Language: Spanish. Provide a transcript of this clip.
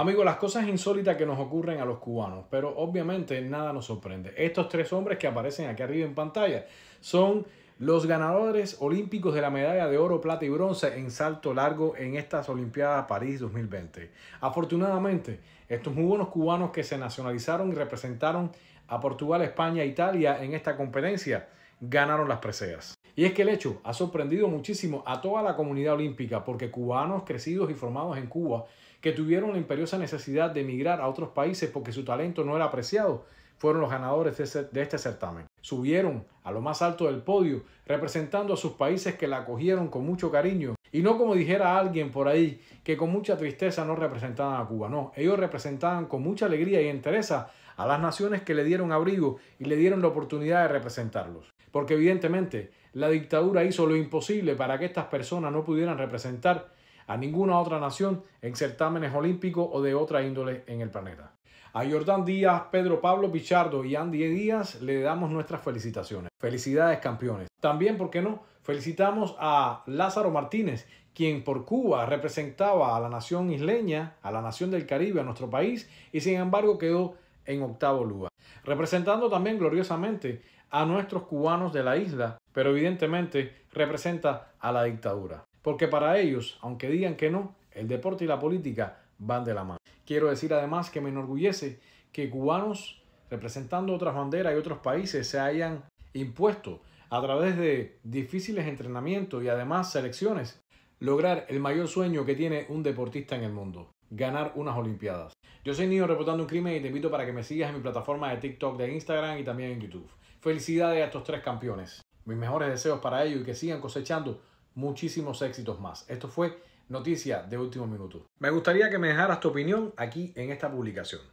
Amigos, las cosas insólitas que nos ocurren a los cubanos, pero obviamente nada nos sorprende. Estos tres hombres que aparecen aquí arriba en pantalla son los ganadores olímpicos de la medalla de oro, plata y bronce en salto largo en estas Olimpiadas París 2020. Afortunadamente, estos muy buenos cubanos que se nacionalizaron y representaron a Portugal, España e Italia en esta competencia ganaron las preseas. Y es que el hecho ha sorprendido muchísimo a toda la comunidad olímpica, porque cubanos crecidos y formados en Cuba, que tuvieron la imperiosa necesidad de emigrar a otros países porque su talento no era apreciado, fueron los ganadores de, este certamen. Subieron a lo más alto del podio, representando a sus países que la acogieron con mucho cariño y no como dijera alguien por ahí, que con mucha tristeza no representaban a Cuba. No, ellos representaban con mucha alegría y entereza a las naciones que le dieron abrigo y le dieron la oportunidad de representarlos. Porque evidentemente la dictadura hizo lo imposible para que estas personas no pudieran representar a ninguna otra nación en certámenes olímpicos o de otra índole en el planeta. A Jordán Díaz, Pedro Pablo Pichardo y Andy Díaz le damos nuestras felicitaciones. Felicidades campeones. También, ¿por qué no? Felicitamos a Lázaro Martínez, quien por Cuba representaba a la nación isleña, a la nación del Caribe, a nuestro país, y sin embargo quedó en octavo lugar. Representando también gloriosamente a nuestros cubanos de la isla, pero evidentemente representa a la dictadura. Porque para ellos, aunque digan que no, el deporte y la política van de la mano. Quiero decir además que me enorgullece que cubanos representando otras banderas y otros países se hayan impuesto a través de difíciles entrenamientos y además selecciones lograr el mayor sueño que tiene un deportista en el mundo, ganar unas Olimpiadas. Yo soy Nino reportando un crimen y te invito para que me sigas en mi plataforma de TikTok, de Instagram y también en YouTube. Felicidades a estos tres campeones. Mis mejores deseos para ellos y que sigan cosechando muchísimos éxitos más. Esto fue Noticia de último minuto. Me gustaría que me dejaras tu opinión aquí en esta publicación.